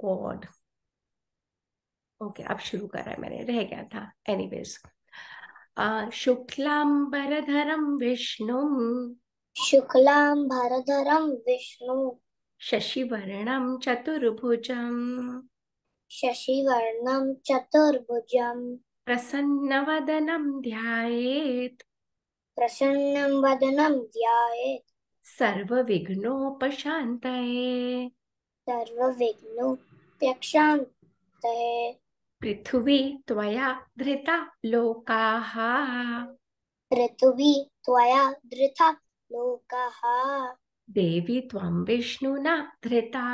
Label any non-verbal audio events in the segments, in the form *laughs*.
Squad okay अब शुरू करा है मैंने रह गया था एनीवेज शुक्लाम भरधरम विष्णु शुक्लाम भरधरम विष्णु चतुर्भुजम चतुर्भुजम प्रसन्न वदनम चतुर्भुजं प्रसन्न वदनम प्रसन्नं सर्व ध्यायेत् सर्व विघ्नो प्रत्यक्षान्ते पृथ्वी त्वया धृता लोकाः पृथ्वी त्वया धृता लोकाः देवी त्वं विष्णुना धृता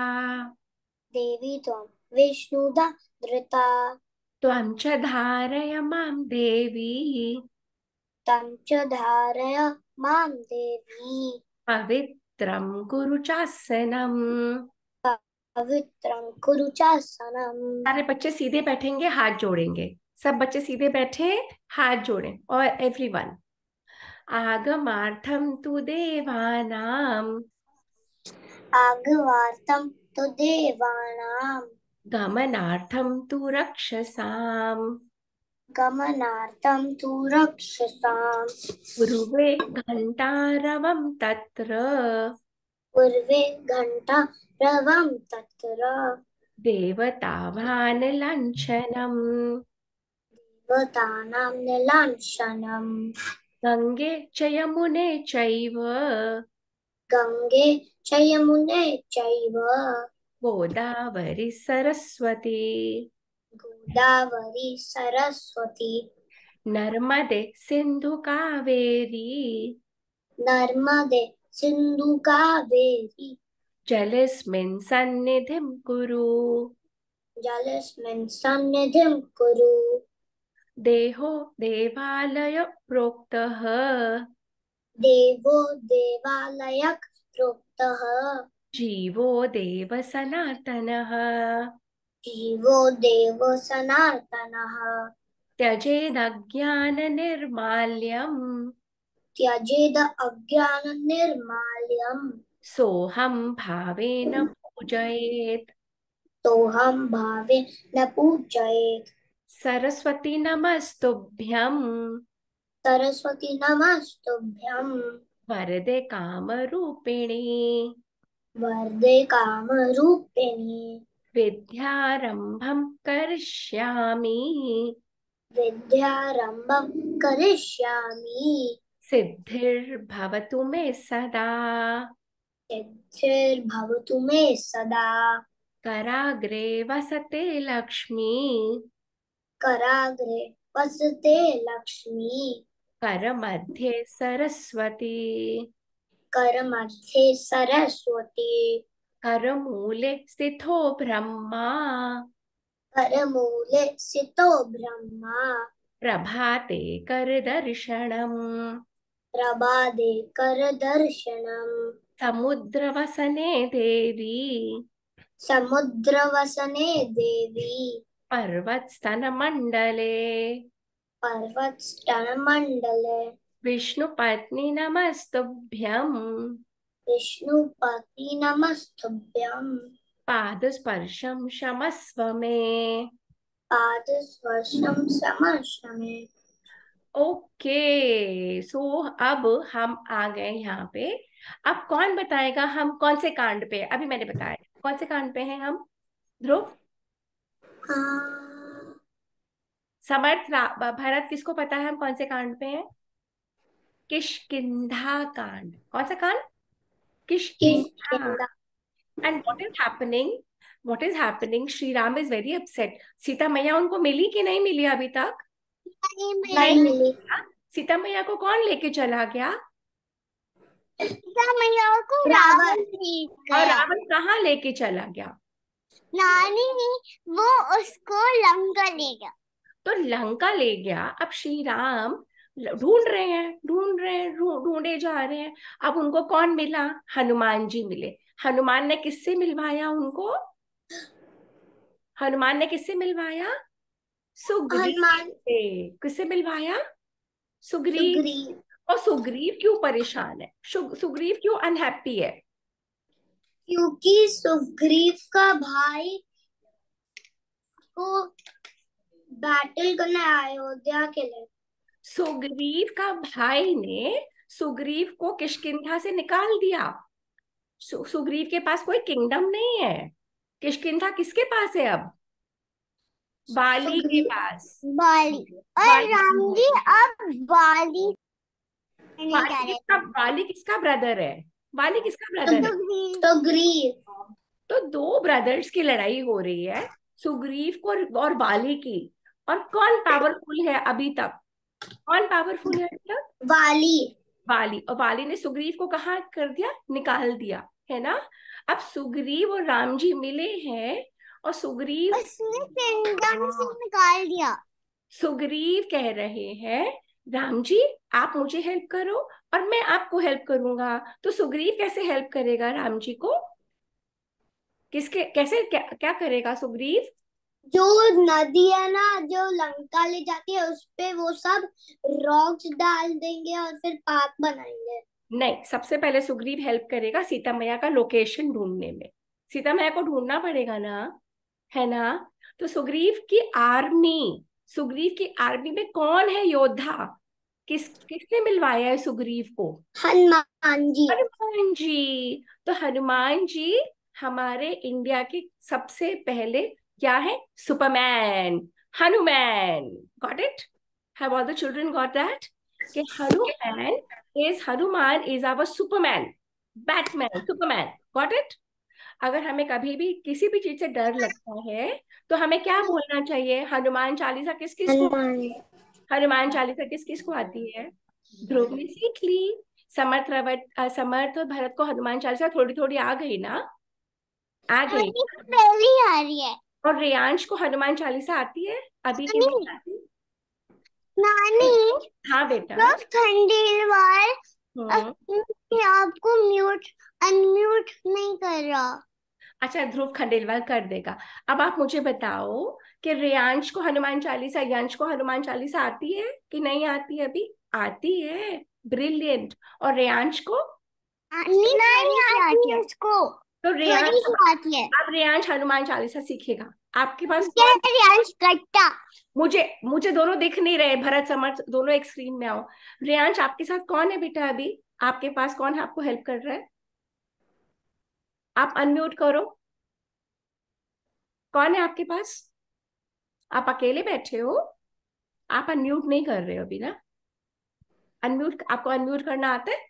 देवी त्वं विष्णुदा धृता त्वं च धारय मां देवी त्वं च धारय मां देवी पवित्रं गुरुचासनम् सारे बच्चे सीधे बैठेंगे हाथ जोड़ेंगे सब बच्चे सीधे बैठे हाथ जोड़े और वन आगमार्थम तु देवानाम आगमार्थम तु देवानाम गमनार्थम तु रक्षसाम गमनार्थम तु रक्षसाम गुरुवे घंटारवम तत्र पूर्वे घंटा रवं तत्र देवता देवताभानलाञ्छनम् देवतानां निलाञ्छनम् गङ्गे च यमुने चैव गंगे च यमुने चैव गोदावरी सरस्वती गोदावरी सरस्वती नर्मदे सिंधु कावेरी नर्मदे सिंधु कावेरी जलस्मिन् सन्निधिं कुरु जलस्मिन् सन्निधिं कुरु देहो देवालय प्रोक्तः देवो देवालय प्रोक्तः जीवो देव सनातनः जीवो देव सनातनः त्यजेदज्ञाननिर्माल्यम् त्यजेद न सोऽहं तो हम भावे न पूजयेत् सरस्वती नमस्तुभ्यम सरस्वती नमस्तुभ्यम वरदे रूपिणी वरदे रूपिणी विद्यारंभम करिष्यामि विद्यारंभम करिष्यामि सिद्धिर्भवतु मे सदा सिद्धिर्भवतु मे सदा कराग्रे वसते लक्ष्मी कराग्रे वसते लक्ष्मी कर मध्ये सरस्वती कर मध्ये सरस्वती करमूले स्थितो ब्रह्मा करमूले स्थितो ब्रह्मा प्रभाते कर करदर्शनम् प्रभादेकर दर्शनम वसने देवी समुद्र वसने देवी पर्वत पर्वत स्तन मंडले पर्वत्स्तनमण्डले पर्वत्स्तनमण्डले विष्णुपत्नी नमस्तुभ्यम् नमस्तुभ्यम नमस्तुभ्यम् पादस्पर्शं शमस्व पाद पादस्पर्शं समस्व मे ओके सो अब हम आ गए यहाँ पे अब कौन बताएगा हम कौन से कांड पे अभी मैंने बताया कौन से कांड पे हैं हम ध्रुव हाँ। समर्थ भरत किसको पता है हम कौन से कांड पे हैं किशकिंधा कांड कौन सा कांड Kishkindha and what is happening what is happening Shri Ram is very upset Sita मैया उनको मिली कि नहीं मिली अभी तक सीता मैया को कौन लेके चला गया सीता मैया को रावण और रावण कहाँ लेके चला गया नानी वो उसको लंका ले गया तो लंका ले गया अब श्री राम ढूंढ रहे हैं ढूंढ रहे हैं ढूंढे जा रहे हैं अब उनको कौन मिला हनुमान जी मिले हनुमान ने किससे मिलवाया उनको हनुमान ने किससे मिलवाया सुग्रीव किससे मिलवाया सुग्रीव और सुग्रीव क्यों परेशान है सुग्रीव क्यों अनहैप्पी है क्योंकि सुग्रीव का भाई को बैटल करने अयोध्या के लिए सुग्रीव का भाई ने सुग्रीव को किशकिंधा से निकाल दिया सु, सुग्रीव के पास कोई किंगडम नहीं है किशकिंधा किसके पास है अब बाली के पास बाली और बाली राम जी अब बाली किसका बाली किसका ब्रदर है बाली किसका ब्रदर तो है तो ग्रीव तो दो ब्रदर्स की लड़ाई हो रही है सुग्रीव को और बाली की और कौन पावरफुल है अभी तक कौन पावरफुल है अभी तक बाली बाली और बाली ने सुग्रीव को कहा कर दिया निकाल दिया है ना अब सुग्रीव और राम जी मिले हैं और सुग्रीव उसने से निकाल दिया सुग्रीव कह रहे हैं राम जी आप मुझे हेल्प करो और मैं आपको हेल्प करूंगा तो सुग्रीव कैसे हेल्प करेगा राम जी को किसके कैसे क्या, क्या करेगा सुग्रीव जो नदी है ना जो लंका ले जाती है उस पे वो सब रॉक्स डाल देंगे और फिर पाप बनाएंगे नहीं सबसे पहले सुग्रीव हेल्प करेगा सीता मैया का लोकेशन ढूंढने में सीता मैया को ढूंढना पड़ेगा ना है ना तो सुग्रीव की आर्मी सुग्रीव की आर्मी में कौन है योद्धा किस किसने मिलवाया है सुग्रीव को हनुमान जी हनुमान जी तो हनुमान जी हमारे इंडिया के सबसे पहले क्या है Superman Hanuman got it have all the children got that कि Hanuman is Hanuman is our Superman Batman Superman got it अगर हमें कभी भी किसी भी चीज से डर लगता है तो हमें क्या बोलना चाहिए हनुमान चालीसा किस किस को हनुमान चालीसा किस किस को आती है ध्रुव ने सीख ली समर्थ रवत समर्थ भरत को हनुमान चालीसा थोड़ी थोड़ी आ गई ना आ गई आ रही है और रियांश को हनुमान चालीसा आती है अभी नहीं आती नानी हाँ बेटा खंडेलवाल हम्म। आपको म्यूट अनम्यूट नहीं कर रहा अच्छा ध्रुव खंडेलवाल कर देगा अब आप मुझे बताओ कि रेयांश को हनुमान चालीसा यंश को हनुमान चालीसा आती है कि नहीं आती है अभी आती है ब्रिलियंट और रेयांश को नहीं आती है उसको तो रेयांश आती है अब रेयांश हनुमान चालीसा सीखेगा आपके पास रेयांश कट्टा मुझे मुझे दोनों दिख नहीं रहे भरत समर्थ दोनों एक स्क्रीन में आओ रेयांश आपके साथ कौन है बेटा अभी आपके पास कौन है आपको हेल्प कर रहा है आप अनम्यूट करो कौन है आपके पास आप अकेले बैठे हो आप अनम्यूट नहीं कर रहे हो अभी ना अनम्यूट आपको अनम्यूट करना आता है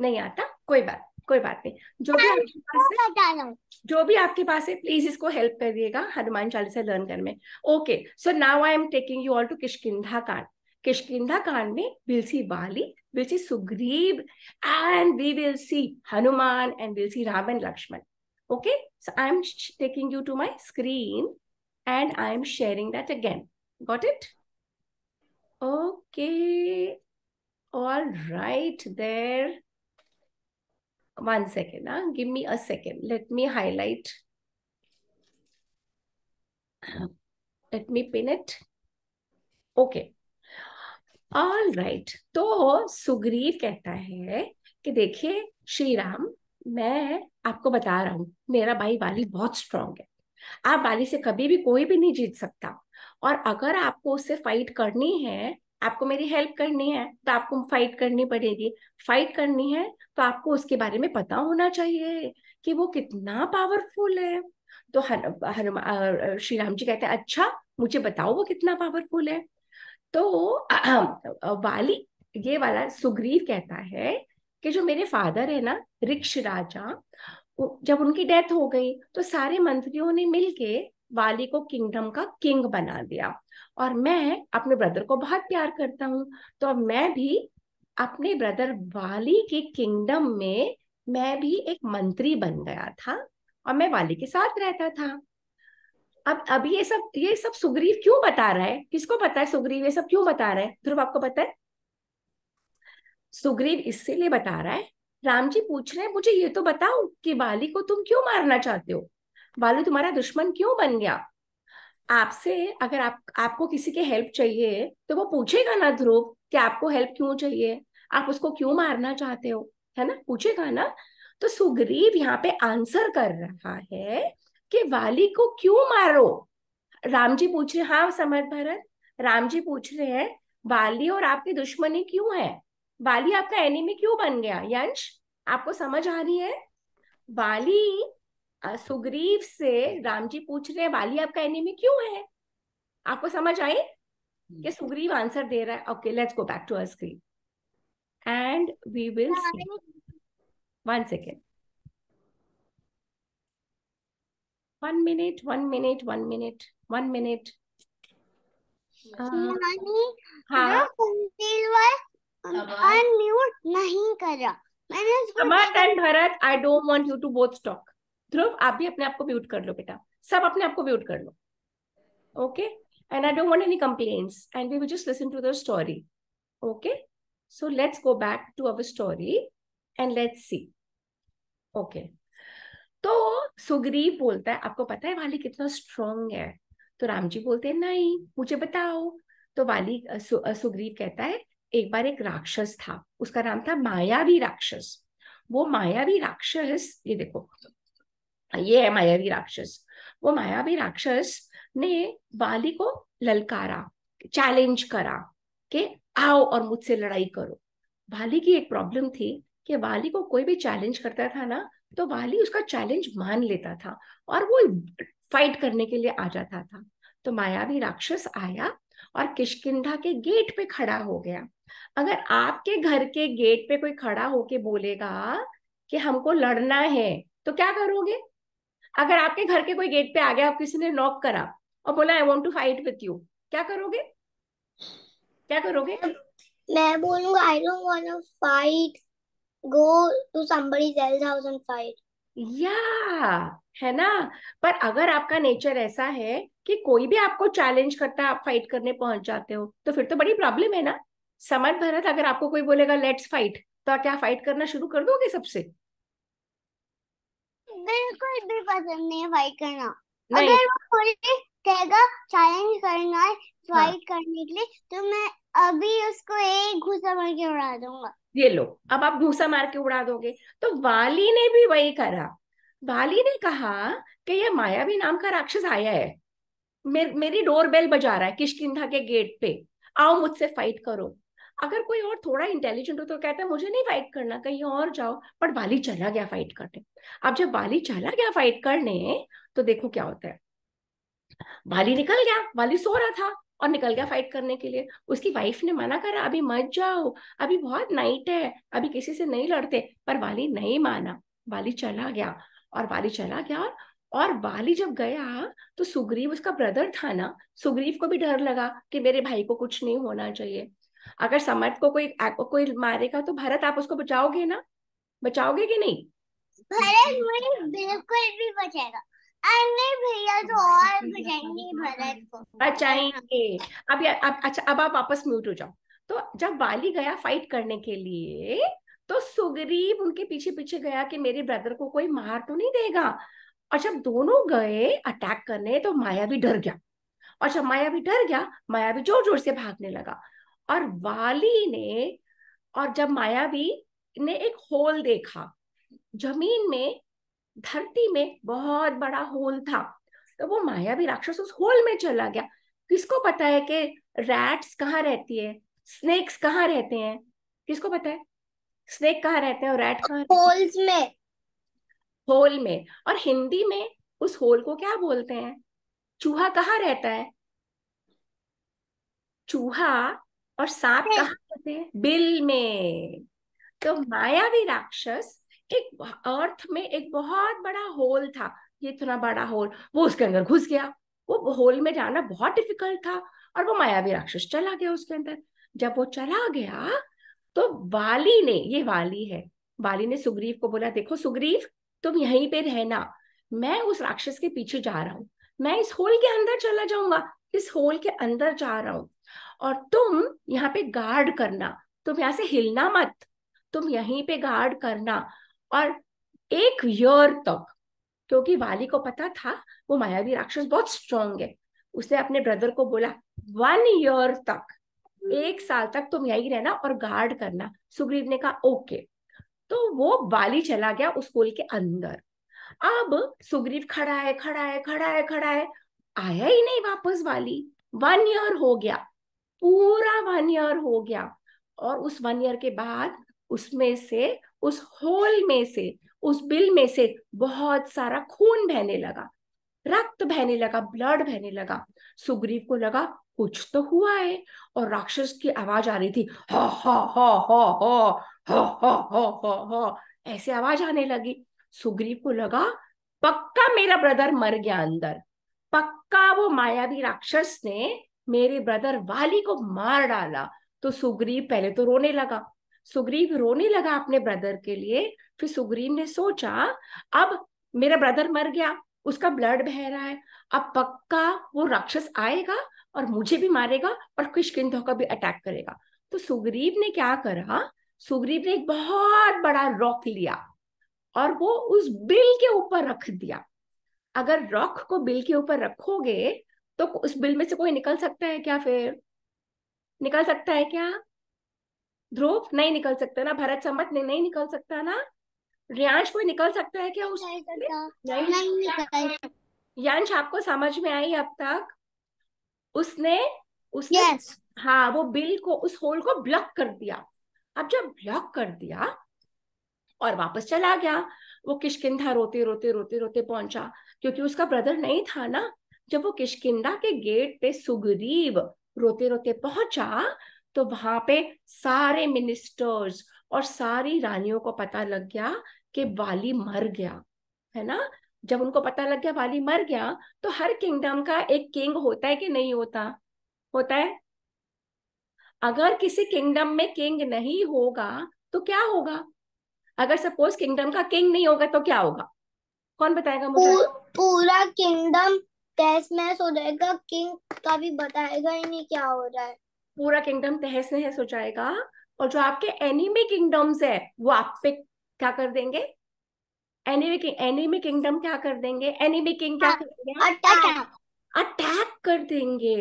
नहीं आता कोई बात कोई बात नहीं जो भी आपके पास है जो भी आपके पास है प्लीज इसको हेल्प करिएगा हनुमान चालीसा लर्न करने में okay so now I am taking you all to Kishkindha कांड Kishkinda Khan Bilsi we'll see Bali, we'll see and we will see Hanuman, and we'll see Ram and Lakshman. Okay, so I'm taking you to my screen and I'm sharing that again. Got it? Okay, all right there. One second, huh? give me a second. Let me highlight. Let me pin it. Okay. All right right. तो सुग्रीव कहता है कि देखिए श्री राम मैं आपको बता रहा हूँ मेरा भाई वाली बहुत स्ट्रांग है आप वाली से कभी भी कोई भी नहीं जीत सकता और अगर आपको उससे फाइट करनी है आपको मेरी हेल्प करनी है तो आपको फाइट करनी पड़ेगी फाइट करनी है तो आपको उसके बारे में पता होना चाहिए कि वो कितना पावरफुल है तो हनुमान श्री राम जी कहते हैं अच्छा मुझे बताओ वो कितना पावरफुल है तो वाली ये वाला सुग्रीव कहता है कि जो मेरे फादर है ना रिक्ष राजा जब उनकी डेथ हो गई तो सारे मंत्रियों ने मिलके वाली को किंगडम का किंग बना दिया और मैं अपने ब्रदर को बहुत प्यार करता हूँ तो अब मैं भी अपने ब्रदर वाली के किंगडम में मैं भी एक मंत्री बन गया था और मैं वाली के साथ रहता था अब अब ये सब ये सब सुग्रीव क्यों बता रहा है किसको पता है सुग्रीव ये सब क्यों बता रहा है ध्रुव आपको पता है सुग्रीव इसीलिए बता रहा है राम जी पूछ रहे हैं मुझे ये तो बताओ कि बाली को तुम क्यों मारना चाहते हो बाली तुम्हारा दुश्मन क्यों बन गया आपसे अगर आप आपको किसी के हेल्प चाहिए तो वो पूछेगा ना ध्रुव कि आपको हेल्प क्यों चाहिए आप उसको क्यों मारना चाहते हो है ना पूछेगा ना तो सुग्रीव यहाँ पे आंसर कर रहा है कि वाली को क्यों मारो राम जी पूछ रहे हाँ समर्थ भरत राम जी पूछ रहे हैं वाली और आपकी दुश्मनी क्यों है वाली आपका एनिमी क्यों बन गया यंश आपको समझ आ रही है वाली सुग्रीव से राम जी पूछ रहे हैं वाली आपका एनिमी क्यों है आपको समझ आई कि सुग्रीव आंसर दे रहा है okay let's go back to our screen and we will one second one minute, one minute, one minute, one minute. I don't want you to both stock Dhruv आप भी अपने आप को म्यूट कर लो बेटा सब अपने आप को म्यूट कर लो okay and I don't want any complaints and we will just listen to the story okay so let's go back to our story and let's see okay तो सुग्रीव बोलता है आपको पता है वाली कितना स्ट्रॉन्ग है तो राम जी बोलते हैं नहीं मुझे बताओ तो वाली सु, सुग्रीव कहता है एक बार एक राक्षस था उसका नाम था मायावी राक्षस वो मायावी राक्षस ये देखो ये है मायावी राक्षस वो मायावी राक्षस ने वाली को ललकारा चैलेंज करा कि आओ और मुझसे लड़ाई करो वाली की एक प्रॉब्लम थी कि वाली को कोई भी चैलेंज करता था ना तो वाली उसका चैलेंज मान लेता था और वो फाइट करने के लिए आ जाता था तो मायावी राक्षस आया और किशकिंधा के गेट पे खड़ा हो गया अगर आपके घर के गेट पे कोई खड़ा होके बोलेगा कि हमको लड़ना है तो क्या करोगे अगर आपके घर के कोई गेट पे आ गया किसी ने नॉक करा और बोला I want to fight with you क्या करोगे क्या करोगे मैं बोलूंगा I don't want to fight go to somebody else's house and fight yeah है ना पर अगर आपका नेचर ऐसा है कि कोई भी आपको चैलेंज करता है आप फाइट करने पहुंच जाते हो तो फिर तो बड़ी प्रॉब्लम है ना समझ भरत अगर आपको कोई बोलेगा लेट्स फाइट तो क्या फाइट करना शुरू कर दोगे सबसे बिल्कुल भी पसंद नहीं है फाइट करना नहीं। अगर वो बोले कहेगा चैलेंज करना है फाइट हाँ। करने के लिए तो मैं अभी उसको एक घुसा मार के उड़ा दूंगा ये लो अब आप भूसा मार के उड़ा दोगे तो वाली ने भी वही करा वाली ने कहा कि यह मायावी नाम का राक्षस आया है मेर, मेरी डोर बेल बजा रहा है किशकिंधा के गेट पे आओ मुझसे फाइट करो अगर कोई और थोड़ा इंटेलिजेंट हो तो कहता है मुझे नहीं फाइट करना कहीं और जाओ पर वाली चला गया फाइट करने अब जब वाली चला गया फाइट करने तो देखो क्या होता है वाली निकल गया वाली सो रहा था और निकल गया फाइट करने के लिए उसकी वाइफ ने मना करा अभी मत जाओ अभी बहुत नाइट है अभी किसी से नहीं लड़ते पर वाली नहीं माना वाली चला गया और वाली चला गया और वाली जब गया तो सुग्रीव उसका ब्रदर था ना सुग्रीव को भी डर लगा कि मेरे भाई को कुछ नहीं होना चाहिए अगर समर्थ को कोई कोई मारेगा तो भरत आप उसको बचाओगे ना बचाओगे कि नहीं भरत बिल्कुल भी बचाएगा तो और बचाएंगे अच्छा, अब अच्छा अब आप वापस म्यूट हो जाओ तो जब वाली गया फाइट करने के लिए तो सुग्रीव उनके पीछे पीछे गया कि मेरे ब्रदर को कोई मार तो नहीं देगा और जब दोनों गए अटैक करने तो माया भी डर गया और जब माया भी डर गया माया भी जोर जोर से भागने लगा और वाली ने और जब माया भी ने एक होल देखा जमीन में धरती में बहुत बड़ा होल था तो वो माया भी राक्षस उस होल में चला गया किसको पता है कि रैट्स कहाँ रहती है स्नेक्स कहाँ रहते हैं किसको पता है स्नेक कहाँ रहते हैं और रैट कहाँ होल्स में होल में और हिंदी में उस होल को क्या बोलते हैं चूहा कहाँ रहता है चूहा और सांप कहाँ रहते हैं बिल में तो मायावी राक्षस एक अर्थ में एक बहुत बड़ा होल था ये इतना बड़ा होल वो उसके अंदर घुस गया वो होल में जाना बहुत डिफिकल्ट था और वो मायावी राक्षस चला गया उसके अंदर जब वो चला गया तो वाली ने ये वाली है वाली ने सुग्रीव को बोला देखो सुग्रीव तुम यहीं पे रहना मैं उस राक्षस के पीछे जा रहा हूँ मैं इस होल के अंदर चला जाऊंगा इस होल के अंदर जा रहा हूँ और तुम यहाँ पे गार्ड करना तुम यहाँ से हिलना मत तुम यहीं पे गार्ड करना और एक ईयर तक क्योंकि वाली को पता था वो मायावी राक्षस बहुत स्ट्रांग है उसने अपने ब्रदर को बोला वन ईयर तक एक साल तक तुम यही रहना और गार्ड करना सुग्रीव ने कहा ओके तो वो बाली चला गया उस स्कूल के अंदर अब सुग्रीव खड़ा है खड़ा है खड़ा है खड़ा है आया ही नहीं वापस वाली वन ईयर हो गया पूरा वन ईयर हो गया और उस वन ईयर के बाद उसमें से उस होल में से उस बिल में से बहुत सारा खून बहने लगा रक्त बहने लगा ब्लड बहने लगा सुग्रीव को लगा कुछ तो हुआ है और राक्षस की आवाज आ रही थी हा हा हा हा हा हा हा हा ऐसे आवाज आने लगी सुग्रीव को लगा पक्का मेरा ब्रदर मर गया अंदर पक्का वो मायावी राक्षस ने मेरे ब्रदर वाली को मार डाला तो सुग्रीव पहले तो रोने लगा सुग्रीव रोने लगा अपने ब्रदर के लिए फिर सुग्रीव ने सोचा अब मेरा ब्रदर मर गया उसका ब्लड बह रहा है अब पक्का वो राक्षस आएगा और मुझे भी मारेगा और किशकिंधों का भी अटैक करेगा तो सुग्रीव ने क्या करा सुग्रीव ने एक बहुत बड़ा रॉक लिया और वो उस बिल के ऊपर रख दिया अगर रॉक को बिल के ऊपर रखोगे तो उस बिल में से कोई निकल सकता है क्या फिर निकल सकता है क्या ध्रुव नहीं निकल सकता ना भरत सम्मत नहीं, निकल सकता ना रियांश कोई निकल सकता है क्या उस यांश आपको समझ में आई अब तक उसने उसने yes. हाँ वो बिल को उस होल को ब्लॉक कर दिया अब जब ब्लॉक कर दिया और वापस चला गया वो किशकिंधा रोते रोते रोते रोते पहुंचा क्योंकि उसका ब्रदर नहीं था ना जब वो किशकिंधा के गेट पे सुग्रीव रोते रोते पहुंचा तो वहां पे सारे मिनिस्टर्स और सारी रानियों को पता लग गया कि वाली मर गया है ना जब उनको पता लग गया वाली मर गया तो हर किंगडम का एक किंग होता है कि नहीं होता होता है अगर किसी किंगडम में किंग नहीं होगा तो क्या होगा अगर सपोज किंगडम का किंग नहीं होगा तो क्या होगा कौन बताएगा मुझे पूर, पूरा किंगडम तहस हो जाएगा किंग का भी बताएगा ही नहीं क्या हो रहा है पूरा किंगडम तहस नहस हो जाएगा और जो आपके एनिमी किंगडम्स है वो आप पे क्या कर देंगे एनिमी किंग एनिमी किंगडम क्या कर देंगे एनिमी किंग क्या कर देंगे अटैक अटैक कर देंगे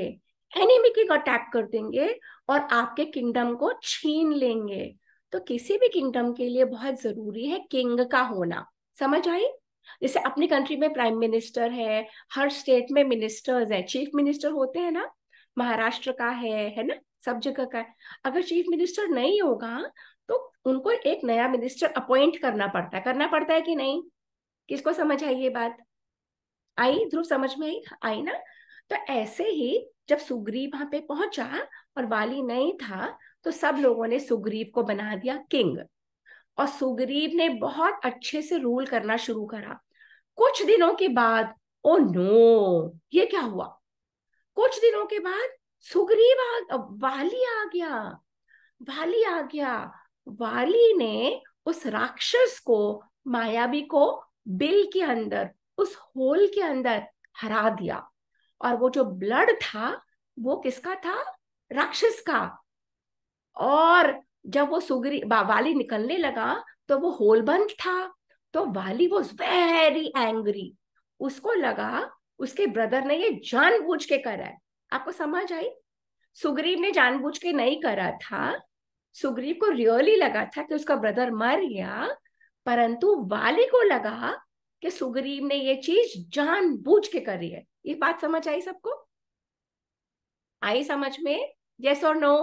एनिमी किंग अटैक कर देंगे और आपके किंगडम को छीन लेंगे तो किसी भी किंगडम के लिए बहुत जरूरी है किंग का होना समझ आई जैसे अपनी कंट्री में प्राइम मिनिस्टर है हर स्टेट में मिनिस्टर्स है चीफ मिनिस्टर होते हैं ना महाराष्ट्र का है है ना सब जगह का है अगर चीफ मिनिस्टर नहीं होगा तो उनको एक नया मिनिस्टर अपॉइंट करना पड़ता है करना पड़ता है कि नहीं किसको समझ आई ये बात आई ध्रुव समझ में आई आई ना तो ऐसे ही जब सुग्रीव वहां पे पहुंचा और वाली नहीं था तो सब लोगों ने सुग्रीव को बना दिया किंग और सुग्रीव ने बहुत अच्छे से रूल करना शुरू करा कुछ दिनों के बाद ओ नो ये क्या हुआ कुछ दिनों के बाद सुग्रीव आ वाली आ गया वाली आ गया वाली ने उस राक्षस को मायावी को बिल के अंदर उस होल के अंदर हरा दिया और वो जो ब्लड था वो किसका था राक्षस का और जब वो सुगरी वाली निकलने लगा तो वो होल बंद था तो वाली वो वेरी एंग्री उसको लगा उसके ब्रदर ने ये जानबूझ के करा है आपको समझ आई सुग्रीव ने जानबूझ के नहीं करा था सुग्रीव को रियली लगा था कि उसका ब्रदर मर गया परंतु वाली को लगा कि सुग्रीव ने ये चीज जानबूझ के करी है ये बात समझ आई सबको आई समझ में यस और नो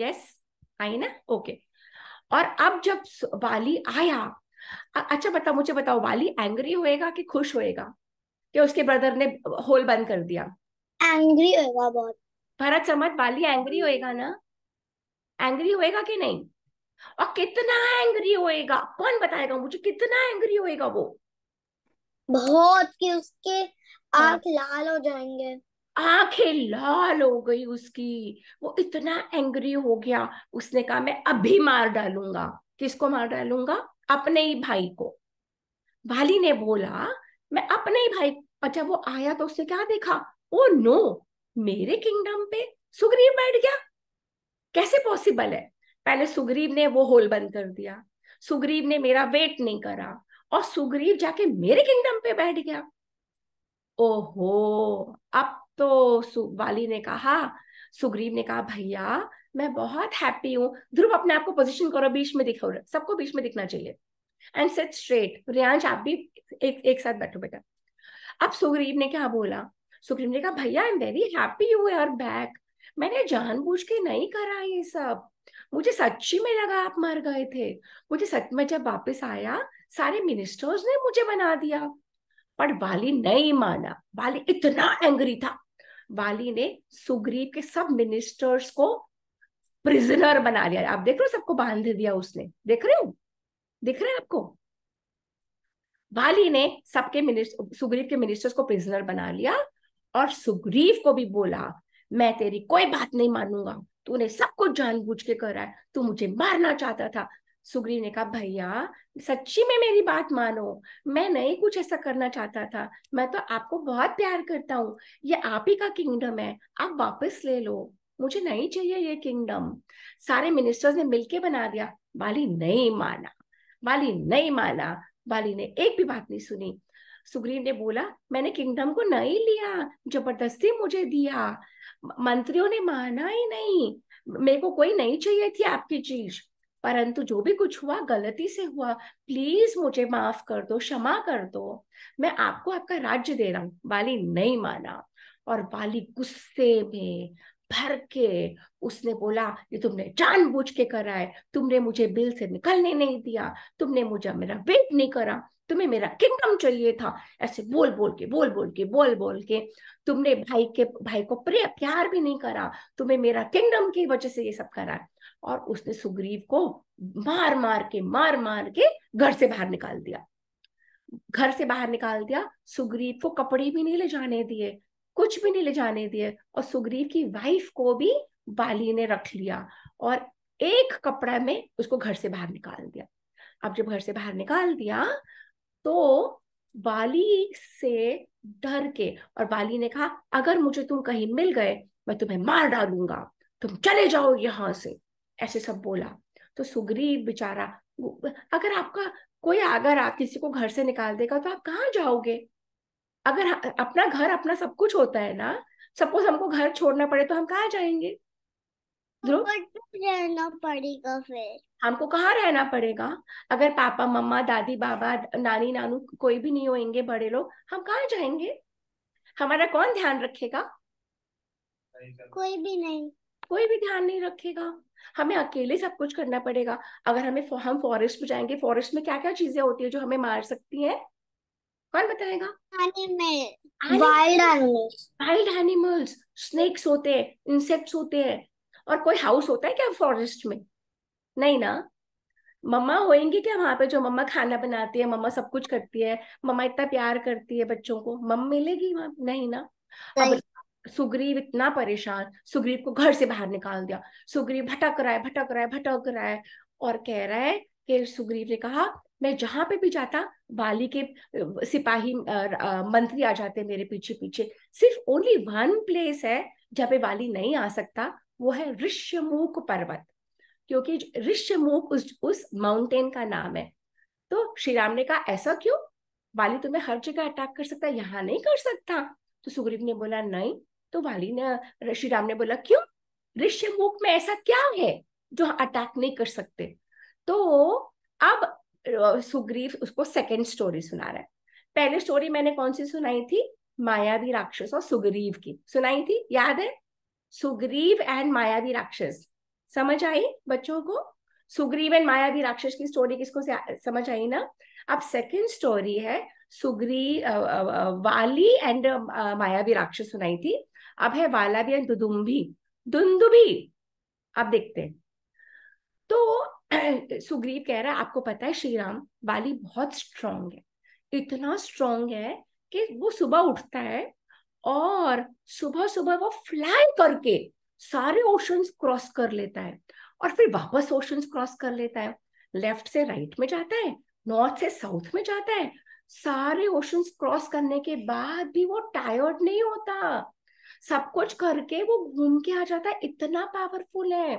यस आई ना ओके और अब जब वाली आया अच्छा बताओ मुझे बताओ वाली एंग्री होएगा कि खुश होएगा कि उसके ब्रदर ने होल बंद कर दिया एंग्री होएगा बहुत भरत समझ बाली एंग्री होएगा ना एंग्री होएगा कि नहीं और कितना एंग्री होएगा कौन बताएगा मुझे कितना एंग्री होएगा वो बहुत कि उसके हाँ। आंख लाल हो जाएंगे आंखें लाल हो गई उसकी वो इतना एंग्री हो गया उसने कहा मैं अभी मार डालूंगा किसको मार डालूंगा अपने ही भाई को वाली ने बोला मैं अपने ही भाई अच्छा वो आया तो उसने क्या देखा ओ नो मेरे किंगडम पे सुग्रीव बैठ गया कैसे पॉसिबल है पहले सुग्रीव ने वो होल बंद कर दिया सुग्रीव ने मेरा वेट नहीं करा और सुग्रीव जाके मेरे किंगडम पे बैठ गया ओहो अब तो वाली ने कहा सुग्रीव ने कहा भैया मैं बहुत हैप्पी हूँ ध्रुव अपने आप को पोजिशन करो बीच में दिखो सबको बीच में दिखना चाहिए एंड सेट स्ट्रेट रियांश आप भी एक एक साथ बैठो बेटा अब सुग्रीव ने क्या बोला सुग्रीव ने कहा भैया I am very happy you are back मैंने जानबूझ के नहीं करा ये सब मुझे सच्ची में लगा आप मर गए थे मुझे सच में जब वापस आया सारे मिनिस्टर्स ने मुझे बना दिया पर वाली नहीं माना वाली इतना एंग्री था वाली ने सुग्रीव के सब मिनिस्टर्स को प्रिजनर बना लिया आप देख रहे हो सबको बांध दिया उसने देख रहे हो दिख रहे हैं आपको वाली ने सबके मिनिस्टर सुग्रीव के मिनिस्टर्स को प्रिजनर बना लिया और सुग्रीव को भी बोला मैं तेरी कोई बात नहीं मानूंगा तूने सब कुछ जानबूझ के कर रहा है तू मुझे मारना चाहता था सुग्रीव ने कहा भैया सच्ची में मेरी बात मानो मैं नहीं कुछ ऐसा करना चाहता था मैं तो आपको बहुत प्यार करता हूँ ये आप ही का किंगडम है आप वापस ले लो मुझे नहीं चाहिए ये किंगडम सारे मिनिस्टर्स ने मिलके बना दिया वाली नहीं माना वाली नहीं माना बाली ने एक भी बात नहीं सुनी सुग्रीव ने बोला मैंने किंगडम को नहीं लिया जबरदस्ती मुझे दिया मंत्रियों ने माना ही नहीं मेरे को कोई नहीं चाहिए थी आपकी चीज परंतु जो भी कुछ हुआ गलती से हुआ प्लीज मुझे माफ कर दो क्षमा कर दो मैं आपको आपका राज्य दे रहा हूँ बाली नहीं माना और बाली गुस्से में भर के उसने बोला ये तुमने जानबूझ के करा है तुमने मुझे बिल से निकलने नहीं दिया तुमने मुझे मेरा वेट नहीं करा तुम्हें मेरा किंगडम चाहिए था ऐसे बोल बोल के बोल बोल के बोल बोल के तुमने भाई के भाई को प्यार भी नहीं करा तुम्हें मेरा किंगडम की वजह से ये सब करा और उसने सुग्रीव को मार मार के मार मार के घर से बाहर निकाल दिया घर से बाहर निकाल दिया सुग्रीव को कपड़े भी नहीं ले जाने दिए कुछ भी नहीं ले जाने दिए और सुग्रीव की वाइफ को भी बाली ने रख लिया और एक कपड़ा में उसको घर से बाहर निकाल दिया अब जब घर से बाहर निकाल दिया तो बाली से डर के और बाली ने कहा अगर मुझे तुम कहीं मिल गए मैं तुम्हें मार डालूंगा तुम चले जाओ यहां से ऐसे सब बोला तो सुग्रीव बेचारा अगर आपका कोई अगर आप किसी को घर से निकाल देगा तो आप कहाँ जाओगे अगर अपना घर अपना सब कुछ होता है ना सपोज हमको घर छोड़ना पड़े तो हम कहाँ जाएंगे रहना पड़ेगा फिर हमको कहाँ रहना पड़ेगा अगर पापा मम्मा दादी बाबा नानी नानू कोई भी नहीं होंगे बड़े लोग हम कहाँ जाएंगे हमारा कौन ध्यान रखेगा कोई भी नहीं कोई भी ध्यान नहीं रखेगा हमें अकेले सब कुछ करना पड़ेगा अगर हमें हम फॉरेस्ट में जाएंगे फॉरेस्ट में क्या क्या चीजें होती है जो हमें मार सकती हैं कौन बताएगा animal wild animals wild animals snakes होते हैं इंसेक्ट्स होते हैं और कोई हाउस होता है क्या फॉरेस्ट में नहीं ना मम्मा होएंगी क्या वहां पे जो मम्मा खाना बनाती है मम्मा सब कुछ करती है मम्मा इतना प्यार करती है बच्चों को मम मिलेगी वहां नहीं ना अब सुग्रीव इतना परेशान सुग्रीव को घर से बाहर निकाल दिया सुग्रीव भटक रहा है भटक रहा है भटक रहा है और कह रहा है कि सुग्रीव ने कहा मैं जहां पे भी जाता बाली के सिपाही मंत्री आ जाते मेरे पीछे पीछे सिर्फ ओनली वन प्लेस है जहाँ पे वाली नहीं आ सकता वो है ऋष्यमूक पर्वत क्योंकि ऋष्यमूक उस उस माउंटेन का नाम है तो श्री राम ने कहा ऐसा क्यों वाली तुम्हें हर जगह अटैक कर सकता है यहाँ नहीं कर सकता तो सुग्रीव ने बोला नहीं तो वाली ने श्री राम ने बोला क्यों ऋष्यमूक में ऐसा क्या है जो अटैक नहीं कर सकते तो अब सुग्रीव उसको सेकेंड स्टोरी सुना रहा है पहले स्टोरी मैंने कौन सी सुनाई थी मायावी राक्षस और सुग्रीव की सुनाई थी याद है सुग्रीव एंड मायावी राक्षस समझ आई बच्चों को सुग्रीव एंड मायावी राक्षस की स्टोरी किसको समझ आई ना अब सेकेंड स्टोरी है सुग्री वाली एंड मायावी राक्षस सुनाई थी अब है वाला भी एंड दुदुम्बी दुदुम्बी अब देखते हैं तो *clears throat* सुग्रीव कह रहा है आपको पता है श्रीराम वाली बहुत स्ट्रांग है इतना स्ट्रांग है कि वो सुबह उठता है और सुबह सुबह वो फ्लाई करके सारे ओशंस क्रॉस कर लेता है और फिर वापस ओशंस क्रॉस कर लेता है लेफ्ट से राइट में जाता है नॉर्थ से साउथ में जाता है सारे ओशंस क्रॉस करने के बाद भी वो टायर्ड नहीं होता सब कुछ करके वो घूम के आ जाता है इतना पावरफुल है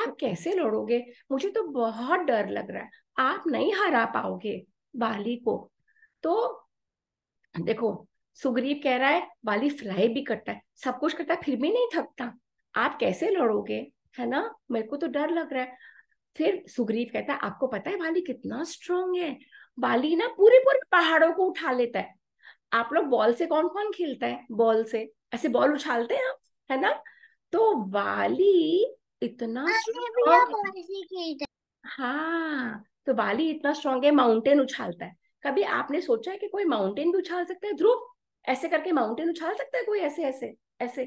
आप कैसे लड़ोगे मुझे तो बहुत डर लग रहा है आप नहीं हरा पाओगे बाली को तो देखो सुग्रीव कह रहा है बाली फ्लाई भी करता है सब कुछ करता है फिर भी नहीं थकता आप कैसे लड़ोगे है ना मेरे को तो डर लग रहा है फिर सुग्रीव कहता है आपको पता है बाली कितना स्ट्रांग है बाली ना पूरे पूरे पहाड़ों को उठा लेता है आप लोग बॉल से कौन कौन खेलता है बॉल से ऐसे बॉल उछालते हैं आप है ना तो वाली इतना हाँ, हाँ तो वाली इतना स्ट्रॉन्ग है माउंटेन उछालता है कभी आपने सोचा है कि कोई माउंटेन भी उछाल सकता है ध्रुव ऐसे करके माउंटेन उछाल सकता है कोई ऐसे ऐसे ऐसे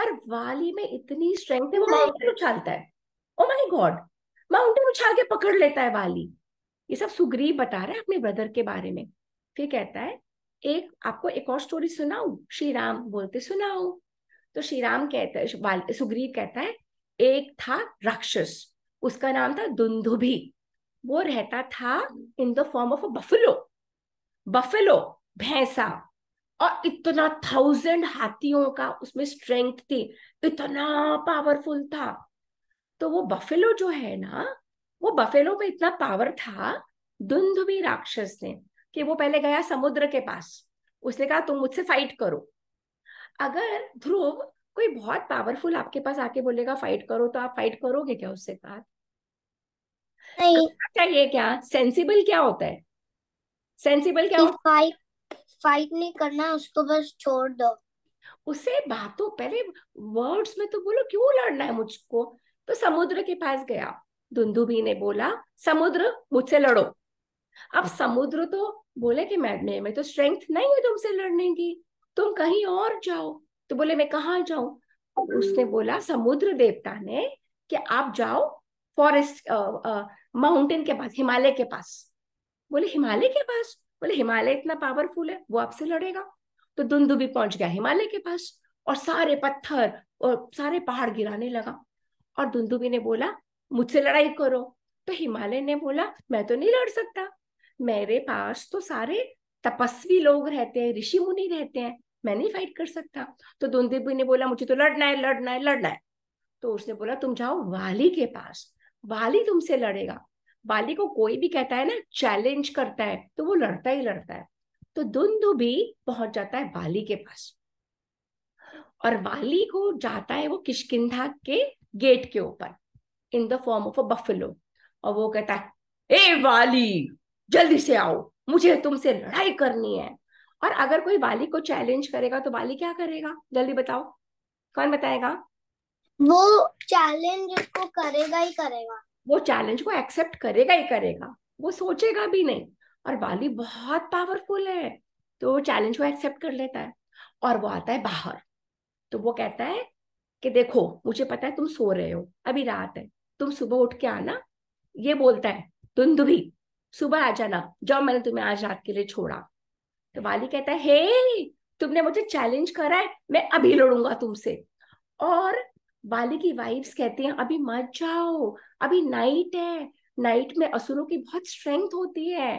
पर वाली में इतनी स्ट्रेंथ है वो माउंटेन oh उछालता है ओ माय गॉड माउंटेन उछाल के पकड़ लेता है वाली ये सब सुग्रीव बता रहा है अपने ब्रदर के बारे में फिर कहता है एक आपको एक और स्टोरी सुनाऊ श्री राम बोलते सुनाऊ तो श्री राम कहता है सुग्रीव कहता है एक था राक्षस उसका नाम था दुंदुभी वो रहता था in the form of a buffalo buffalo भैंसा और इतना थाउजेंड हाथियों का उसमें स्ट्रेंथ थी तो इतना पावरफुल था तो वो बफेलो जो है ना वो बफेलो में इतना पावर था दुंदुभी राक्षस ने कि वो पहले गया समुद्र के पास उसने कहा तुम मुझसे फाइट करो अगर ध्रुव कोई बहुत पावरफुल आपके पास आके बोलेगा फाइट करो तो आप फाइट करोगे क्या उससे कहा चाहिए तो क्या सेंसिबल क्या होता है सेंसिबल क्या होता है फाइट नहीं करना उसको बस छोड़ दो उसे बातों पहले वर्ड्स में तो बोलो क्यों लड़ना है मुझको तो समुद्र के पास गया धुंधुबी ने बोला समुद्र मुझसे लड़ो अब समुद्र तो बोले कि मैडम मैं तो स्ट्रेंथ नहीं है तुमसे लड़ने की तुम कहीं और जाओ तो बोले मैं कहा जाऊं उसने बोला समुद्र देवता ने कि आप जाओ फॉरेस्ट माउंटेन के पास हिमालय के पास बोले हिमालय के पास बोले हिमालय इतना पावरफुल है वो आपसे लड़ेगा तो दुंदु भी पहुंच गया हिमालय के पास और सारे पत्थर और सारे पहाड़ गिराने लगा और दुंदुबी ने बोला मुझसे लड़ाई करो तो हिमालय ने बोला मैं तो नहीं लड़ सकता मेरे पास तो सारे तपस्वी लोग रहते हैं ऋषि मुनि रहते हैं मैं नहीं फाइट कर सकता तो दुंदीबी ने बोला मुझे तो लड़ना है लड़ना है लड़ना है तो उसने बोला तुम जाओ वाली के पास वाली तुमसे लड़ेगा वाली को कोई भी कहता है ना चैलेंज करता है तो वो लड़ता ही लड़ता है तो दुंदु भी पहुंच जाता है वाली के पास और वाली को जाता है वो किशकिधा के गेट के ऊपर in the form of a buffalo और वो कहता है ए वाली जल्दी से आओ मुझे तुमसे *laughs* लड़ाई करनी है और अगर कोई वाली को चैलेंज करेगा तो वाली क्या करेगा जल्दी बताओ कौन बताएगा वो चैलेंज उसको करेगा ही करेगा वो चैलेंज को एक्सेप्ट करेगा ही करेगा वो सोचेगा भी नहीं और वाली बहुत पावरफुल है तो वो चैलेंज को एक्सेप्ट कर लेता है और वो आता है बाहर तो वो कहता है कि देखो मुझे पता है तुम सो रहे हो अभी रात है तुम सुबह उठ के आना ये बोलता है धुंधुभी सुबह आ जाना जाओ मैंने तुम्हें आज रात के लिए छोड़ा तो वाली कहता है हे तुमने मुझे चैलेंज करा है मैं अभी लड़ूंगा तुमसे और वाली की वाइफ्स कहते हैं अभी मत जाओ अभी नाइट है नाइट में असुरों की बहुत स्ट्रेंथ होती है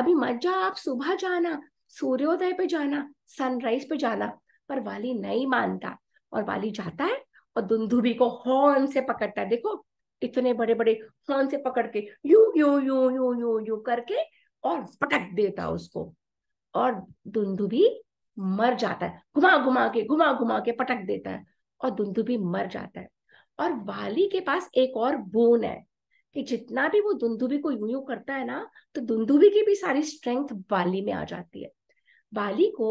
अभी मत जाओ आप सुबह जाना सूर्योदय पे जाना सनराइज पे जाना पर वाली नहीं मानता और वाली जाता है और दुंदुबी को हॉर्न से पकड़ता है देखो इतने बड़े बड़े हॉर्न से पकड़ के यू यू यू यू यू यू करके और पटक देता उसको और भी मर जाता है घुमा घुमा के घुमा घुमा के पटक देता है और भी मर जाता है और वाली के पास एक और बोन है कि जितना भी वो भी को यूं यूं करता है ना तो भी की भी सारी स्ट्रेंथ वाली में आ जाती है वाली को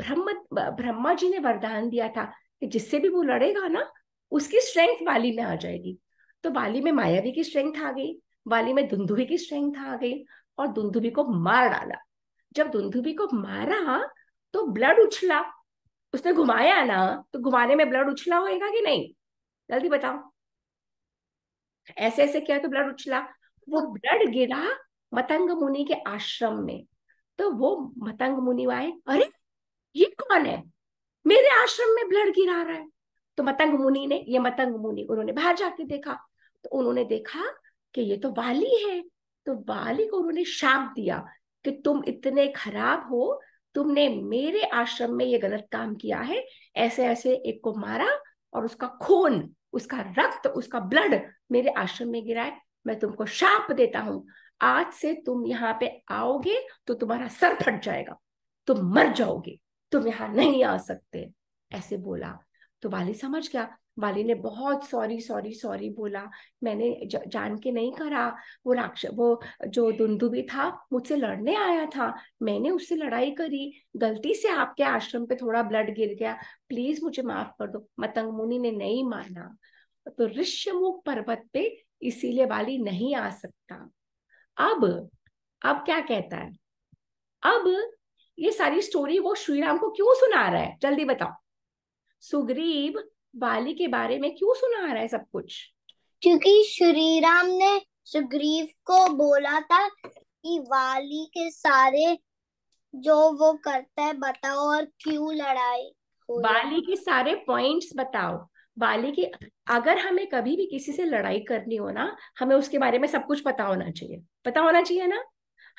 ब्रह्म ब्रह्मा जी ने वरदान दिया था कि जिससे भी वो लड़ेगा ना उसकी स्ट्रेंथ वाली में आ जाएगी तो वाली में मायावी की स्ट्रेंथ आ गई वाली में धुंधुवी की स्ट्रेंथ आ गई और धुंधुवी को मार डाला जब धुंधुवी को मारा तो ब्लड उछला उसने घुमाया ना तो घुमाने में ब्लड उछला होएगा कि नहीं जल्दी बताओ ऐसे ऐसे किया तो ब्लड उछला वो ब्लड गिरा मतंग मुनि के आश्रम में तो वो मतंग मुनि आए अरे ये कौन है मेरे आश्रम में ब्लड गिरा रहा है तो मतंग मुनि ने ये मतंग मुनि उन्होंने बाहर जाके देखा तो उन्होंने देखा कि ये तो बाली है तो बाली को उन्होंने शाप दिया कि तुम इतने खराब हो तुमने मेरे आश्रम में ये गलत काम किया है ऐसे ऐसे एक को मारा और उसका खून उसका रक्त उसका ब्लड मेरे आश्रम में गिरा है मैं तुमको शाप देता हूं आज से तुम यहाँ पे आओगे तो तुम्हारा सर फट जाएगा तुम मर जाओगे तुम यहाँ नहीं आ सकते ऐसे बोला तो वाली समझ गया वाली ने बहुत सॉरी सॉरी सॉरी बोला मैंने जान के नहीं करा वो राक्ष वो जो भी था मुझसे लड़ने आया था मैंने उससे लड़ाई करी गलती से आपके आश्रम पे थोड़ा ब्लड गिर गया प्लीज मुझे माफ कर दो मतंग मुनि ने नहीं माना तो ऋष्यमुख पर्वत पे इसीलिए वाली नहीं आ सकता अब अब क्या कहता है अब ये सारी स्टोरी वो श्रीराम को क्यों सुना रहा है जल्दी बताओ सुग्रीव बाली के बारे में क्यों सुना रहा है सब कुछ क्योंकि श्री राम ने सुग्रीव को बोला था कि वाली के सारे जो वो करता है बताओ और क्यों लड़ाई बाली के सारे पॉइंट्स बताओ बाली की अगर हमें कभी भी किसी से लड़ाई करनी हो ना हमें उसके बारे में सब कुछ पता होना चाहिए पता होना चाहिए ना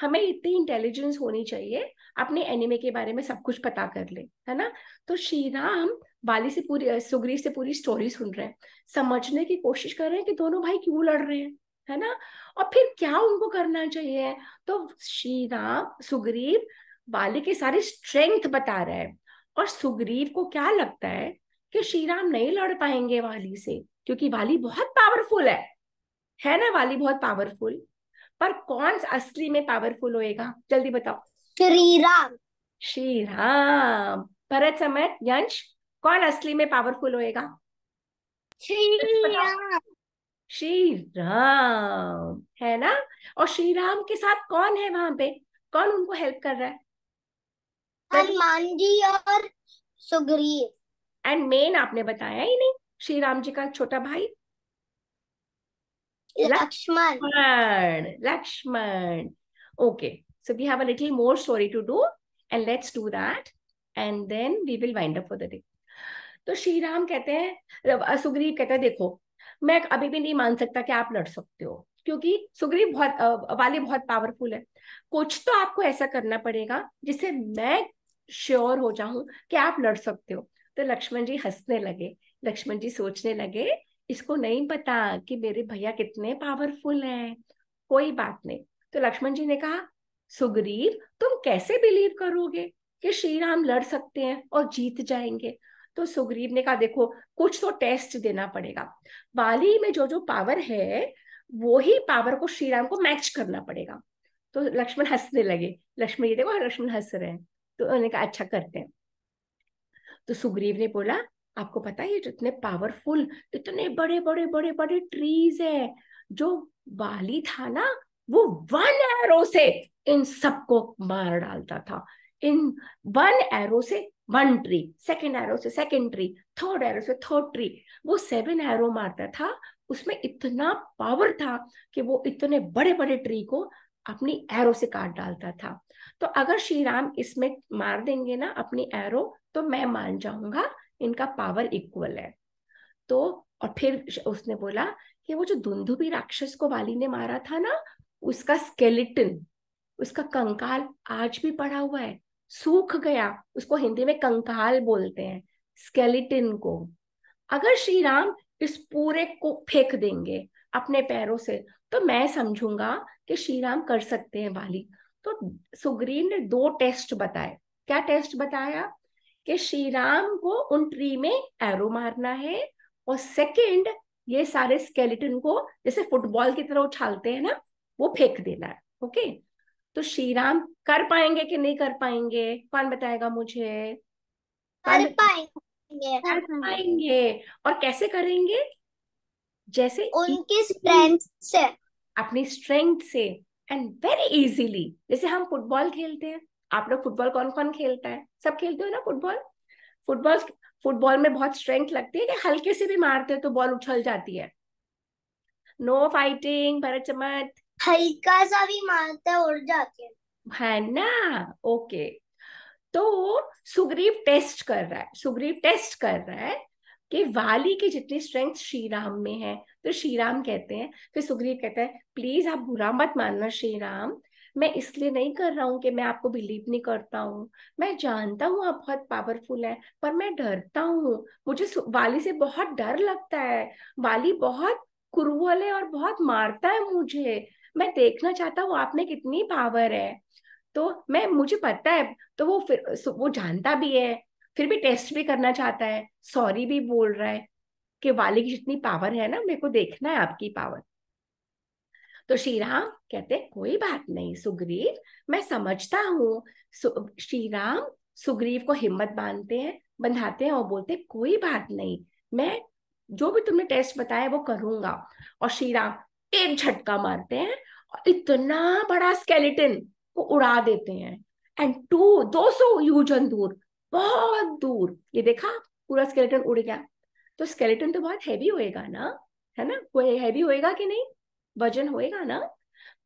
हमें इतनी इंटेलिजेंस होनी चाहिए अपने एनिमे के बारे में सब कुछ पता कर ले है ना तो श्री राम वाली से पूरी सुग्रीव से पूरी स्टोरी सुन रहे हैं समझने की कोशिश कर रहे हैं कि दोनों भाई क्यों लड़ रहे हैं है ना और फिर क्या उनको करना चाहिए तो श्री राम सुग्रीव वाली के सारे स्ट्रेंथ बता रहे हैं और सुग्रीव को क्या लगता है कि श्री राम नहीं लड़ पाएंगे वाली से क्योंकि वाली बहुत पावरफुल है है ना वाली बहुत पावरफुल पर कौन असली में पावरफुल होएगा जल्दी बताओ श्री राम श्री राम भरत समय यंश कौन असली में पावरफुल होएगा श्री राम है ना और श्री राम के साथ कौन है वहां पे कौन उनको हेल्प कर रहा है हनुमान जी और सुग्रीव एंड मेन आपने बताया ही नहीं श्री राम जी का छोटा भाई Lakshman Lakshman okay so we have a little more story to do and let's do that and then we will wind up for the day तो श्री राम कहते हैं सुग्रीव कहते हैं देखो मैं अभी भी नहीं मान सकता कि आप लड़ सकते हो क्योंकि सुग्रीव बहुत वाले बहुत पावरफुल है कुछ तो आपको ऐसा करना पड़ेगा जिससे मैं श्योर हो जाऊं कि आप लड़ सकते हो तो लक्ष्मण जी हंसने लगे लक्ष्मण जी सोचने लगे इसको नहीं पता कि मेरे भैया कितने पावरफुल हैं कोई बात नहीं तो लक्ष्मण जी ने कहा सुग्रीव तुम कैसे बिलीव करोगे कि श्री राम लड़ सकते हैं और जीत जाएंगे तो सुग्रीव ने कहा देखो कुछ तो टेस्ट देना पड़ेगा बाली में जो जो पावर है वो ही पावर को श्री राम को मैच करना पड़ेगा तो लक्ष्मण हंसने लगे लक्ष्मण ये देखो लक्ष्मण हंस रहे हैं तो उन्होंने कहा अच्छा करते हैं तो सुग्रीव ने बोला आपको पता है जितने पावरफुल इतने बड़े बड़े बड़े बड़े ट्रीज है जो बाली था ना वो वन एरो से इन सबको मार डालता था इन वन एरो से वन ट्री सेकेंड एरो से सेकेंड ट्री थर्ड एरो से थर्ड ट्री वो सेवन एरो मारता था उसमें इतना पावर था कि वो इतने बड़े बड़े ट्री को अपनी एरो से काट डालता था तो अगर श्री राम इसमें मार देंगे ना अपनी एरो तो मैं मान जाऊंगा इनका पावर इक्वल है तो और फिर उसने बोला कि वो जो धुंधुबी राक्षस को वाली ने मारा था ना उसका स्केलेटन उसका कंकाल आज भी पड़ा हुआ है सूख गया उसको हिंदी में कंकाल बोलते हैं स्केलेटिन को अगर श्री राम इस पूरे को फेंक देंगे अपने पैरों से तो मैं समझूंगा कि श्री राम कर सकते हैं वाली तो सुग्रीव ने दो टेस्ट बताए क्या टेस्ट बताया कि श्री राम को उन ट्री में एरो मारना है और सेकंड ये सारे स्केलेटन को जैसे फुटबॉल की तरह उछालते हैं ना वो फेंक देना है ओके तो श्री राम कर पाएंगे कि नहीं कर पाएंगे कौन बताएगा मुझे कर पाएंगे कर पाएंगे और कैसे करेंगे जैसे उनकी स्ट्रेंथ से अपनी स्ट्रेंथ से एंड वेरी इजीली जैसे हम फुटबॉल खेलते हैं आप लोग फुटबॉल कौन कौन खेलता है सब खेलते हो ना फुटबॉल फुटबॉल फुटबॉल में बहुत स्ट्रेंथ लगती है कि हल्के से भी मारते हो तो बॉल उछल जाती है नो फाइटिंग भरत चमत हल्का सा भी मारता है उड़ जाते है ना ओके तो सुग्रीव टेस्ट कर रहा है सुग्रीव टेस्ट कर रहा है कि वाली की जितनी स्ट्रेंथ श्री राम में है तो श्री राम कहते हैं फिर सुग्रीव कहते हैं प्लीज आप बुरा मत मानना श्री राम मैं इसलिए नहीं कर रहा हूँ कि मैं आपको बिलीव नहीं करता हूँ मैं जानता हूँ आप बहुत पावरफुल हैं पर मैं डरता हूँ मुझे वाली से बहुत डर लगता है वाली बहुत क्रूअल है और बहुत मारता है मुझे मैं देखना चाहता हूँ आप में कितनी पावर है तो मैं मुझे पता है तो वो फिर वो जानता भी है फिर भी टेस्ट भी करना चाहता है सॉरी भी बोल रहा है कि वाले की जितनी पावर है ना मेरे को देखना है आपकी पावर तो श्री राम कहते कोई बात नहीं सुग्रीव मैं समझता हूँ श्री राम सुग्रीव को हिम्मत बांधते हैं बंधाते हैं और बोलते कोई बात नहीं मैं जो भी तुमने टेस्ट बताया वो करूंगा और श्री राम एक झटका मारते हैं और इतना बड़ा स्केलेटन को उड़ा देते हैं एंड टू दो सौ यूजन दूर बहुत दूर ये देखा पूरा स्केलेटन उड़ गया तो स्केलेटन तो बहुत हैवी होएगा ना है ना वो हैवी होएगा कि नहीं वजन होएगा ना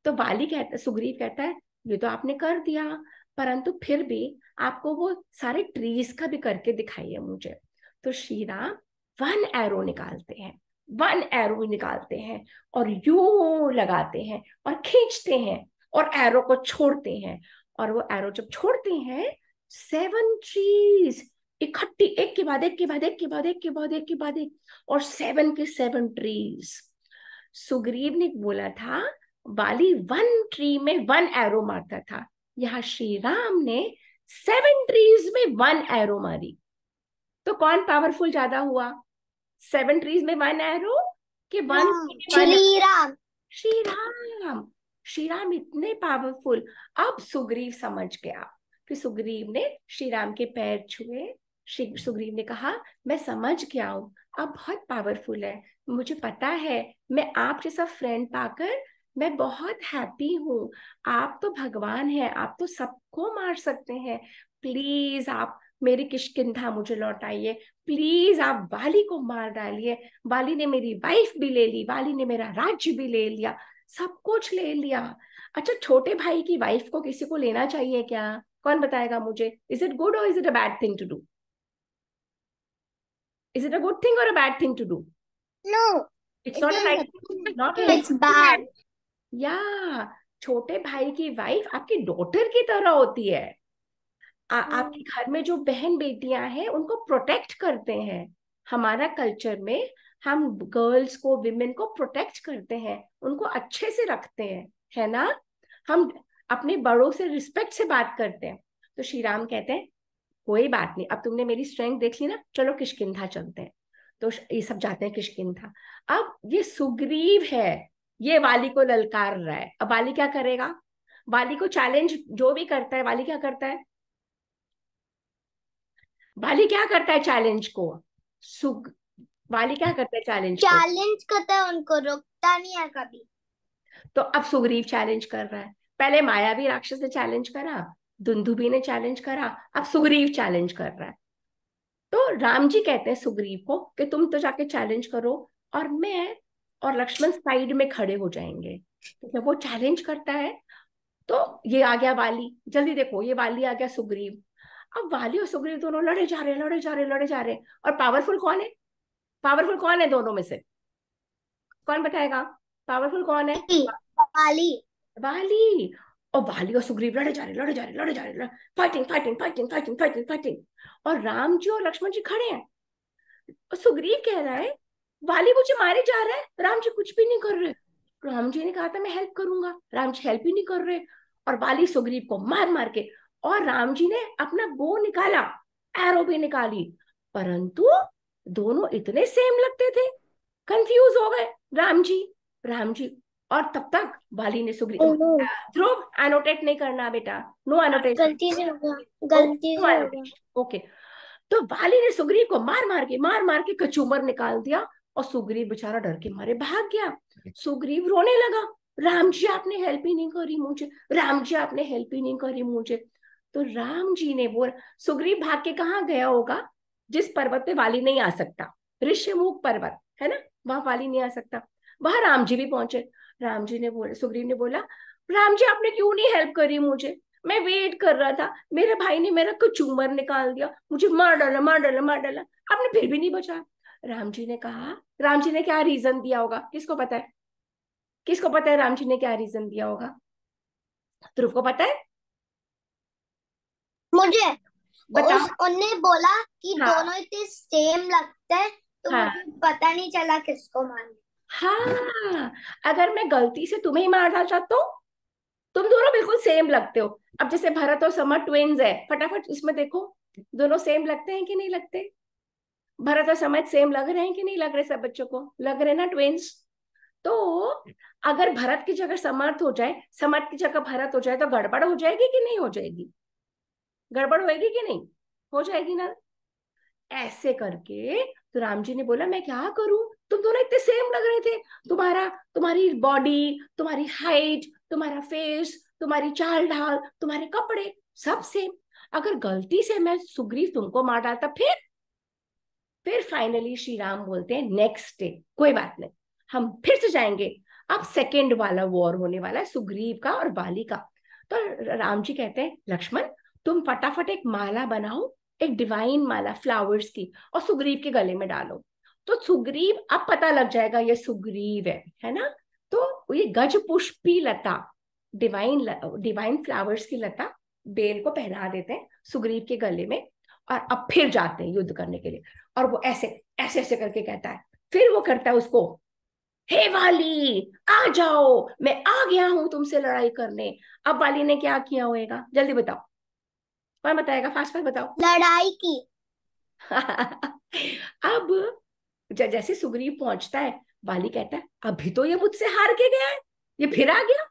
तो बाली कहता सुग्रीव कहता है ये तो आपने कर दिया परंतु फिर भी आपको वो सारे ट्रीज का भी करके दिखाइए मुझे तो शीरा वन एरो निकालते हैं वन एरो निकालते हैं और यू लगाते हैं और खींचते हैं और एरो को छोड़ते हैं और वो एरो जब छोड़ते हैं सेवन ट्रीज इकट्ठी एक के बाद एक के बाद एक के बाद एक के बाद एक के बाद एक और सेवन के सेवन ट्रीज सुग्रीव ने बोला था वाली वन ट्री में वन एरो मारता था यहाँ श्री राम ने सेवन ट्रीज में वन एरो मारी तो कौन पावरफुल ज्यादा हुआ सेवन ट्रीज में वन एरो कि वन हाँ, श्री राम श्री राम श्री राम इतने पावरफुल अब सुग्रीव समझ गया फिर सुग्रीव ने श्री राम के पैर छुए श्री सुग्रीव ने कहा मैं समझ गया हूँ आप बहुत पावरफुल है मुझे पता है मैं आप जैसा फ्रेंड पाकर मैं बहुत हैप्पी हूँ आप तो भगवान हैं आप तो सबको मार सकते हैं प्लीज आप मेरी किशकिंधा मुझे लौटाइए प्लीज आप बाली को मार डालिए बाली ने मेरी वाइफ भी ले ली बाली ने मेरा राज्य भी ले लिया सब कुछ ले लिया अच्छा छोटे भाई की वाइफ को किसी को लेना चाहिए क्या कौन बताएगा मुझे इज इट गुड और is it a bad thing to do is it a good thing और a bad thing to do no it's not a right thing छोटे भाई की वाइफ आपकी डॉटर की तरह होती है आ, हाँ। आपके घर में जो बहन बेटियां हैं उनको प्रोटेक्ट करते हैं हमारा कल्चर में हम गर्ल्स को विमेन को प्रोटेक्ट करते हैं उनको अच्छे से रखते हैं है ना हम अपने बड़ों से रिस्पेक्ट से बात करते हैं तो श्री राम कहते हैं कोई बात नहीं अब तुमने मेरी स्ट्रेंथ देख ली ना चलो किशकिंधा चलते हैं तो ये सब जाते हैं किशकिंधा अब ये सुग्रीव है ये वाली को ललकार रहा है अब वाली क्या करेगा वाली को चैलेंज जो भी करता है वाली क्या करता है वाली क्या करता है चैलेंज को सुग वाली क्या करता है चैलेंज चैलेंज करता है उनको रोकता नहीं है कभी तो अब सुग्रीव चैलेंज कर रहा है पहले माया भी राक्षस ने चैलेंज करा धुंधुबी ने चैलेंज करा अब सुग्रीव चैलेंज कर रहा है तो राम जी कहते हैं सुग्रीव को कि तुम तो जाके चैलेंज करो और मैं और लक्ष्मण साइड में खड़े हो जाएंगे तो जब वो चैलेंज करता है तो ये आ गया वाली जल्दी देखो ये वाली आ गया सुग्रीव अब वाली और सुग्रीव दोनों लड़े जा रहे हैं लड़े जा रहे हैं लड़े जा रहे हैं और पावरफुल कौन है पावरफुल कौन है दोनों में से कौन बताएगा पावरफुल कौन है वाली वाली और वाली और सुग्रीव लड़े जा रहे लड़े जा रहे लड़े जा रहे fighting fighting fighting fighting fighting fighting और राम जी और लक्ष्मण जी खड़े हैं और सुग्रीव कह रहा है वाली मुझे मारे जा रहा है राम जी कुछ भी नहीं कर रहे राम जी ने कहा था मैं हेल्प करूंगा राम जी हेल्प ही नहीं कर रहे और वाली सुग्रीव को मार मार के और राम जी ने अपना बो निकाला एरो भी निकाली परंतु दोनों इतने सेम लगते थे कंफ्यूज हो गए राम जी राम जी और तब तक बाली ने सुग्री ध्रुव एनोटेट नहीं करना बेटा नो एनोटेट गलती से गलती से ओके तो बाली ने सुग्रीव को मार मार के मार मार के कचूमर निकाल दिया और सुग्रीव बेचारा डर के मारे भाग गया सुग्रीव रोने लगा राम जी आपने हेल्प ही नहीं करी मुझे राम जी आपने हेल्प ही नहीं करी मुझे तो राम जी ने बोला सुग्रीव भाग के कहा गया होगा जिस पर्वत पे वाली नहीं आ सकता ऋषिमुख पर्वत है ना वहां वाली नहीं आ सकता वहां राम जी भी पहुंचे राम जी ने बोला सुग्रीव ने बोला राम जी आपने क्यों नहीं हेल्प करी मुझे मैं वेट कर रहा था मेरे भाई ने मेरा कुछ उमर निकाल दिया मुझे मार डाला मार डाला मार डाला आपने फिर भी नहीं बचा राम जी ने कहा राम जी ने क्या रीजन दिया होगा किसको पता है किसको पता है राम जी ने क्या रीजन दिया होगा ध्रुव को पता है मुझे उनने बोला कि हाँ, दोनों इतने सेम लगते हैं तो हाँ, मुझे पता नहीं चला किसको मान हाँ अगर मैं गलती से तुम्हें ही मार डालता तो तुम दोनों बिल्कुल सेम लगते हो अब जैसे भरत और समर ट्विंस है फटाफट इसमें देखो दोनों सेम लगते हैं कि नहीं लगते भरत और समर सेम लग रहे हैं कि नहीं लग रहे सब बच्चों को लग रहे ना ट्विंस तो अगर भरत की जगह समर्थ हो जाए समर्थ की जगह भरत हो जाए तो गड़बड़ हो जाएगी कि नहीं हो जाएगी गड़बड़ होएगी कि नहीं हो जाएगी ना ऐसे करके तो राम जी ने बोला मैं क्या करूं तुम दोनों इतने सेम लग रहे थे तुम्हारा तुम्हारी बॉडी तुम्हारी हाइट तुम्हारा फेस तुम्हारी चाल ढाल तुम्हारे कपड़े सब सेम अगर गलती से मैं सुग्रीव तुमको मार डालता फिर फिर फाइनली श्री राम बोलते हैं नेक्स्ट डे कोई बात नहीं हम फिर से जाएंगे अब सेकेंड वाला वॉर होने वाला है सुग्रीव का और बाली का तो राम जी कहते हैं लक्ष्मण तुम फटाफट एक माला बनाओ एक डिवाइन माला फ्लावर्स की और सुग्रीव के गले में डालो तो सुग्रीव अब पता लग जाएगा ये सुग्रीव है है ना तो ये गज पुष्पी लता डिवाइन डिवाइन फ्लावर्स की लता बेल को पहना देते हैं सुग्रीव के गले में और अब फिर जाते हैं युद्ध करने के लिए और वो ऐसे ऐसे ऐसे करके कहता है फिर वो करता है उसको हे वाली आ जाओ मैं आ गया हूं तुमसे लड़ाई करने अब वाली ने क्या किया होएगा जल्दी बताओ कौन बताएगा फास्ट फास्ट बताओ *laughs* लड़ाई की अब जैसे सुग्रीव पहुंचता है बाली कहता है अभी तो ये मुझसे हार के गया है ये फिर आ गया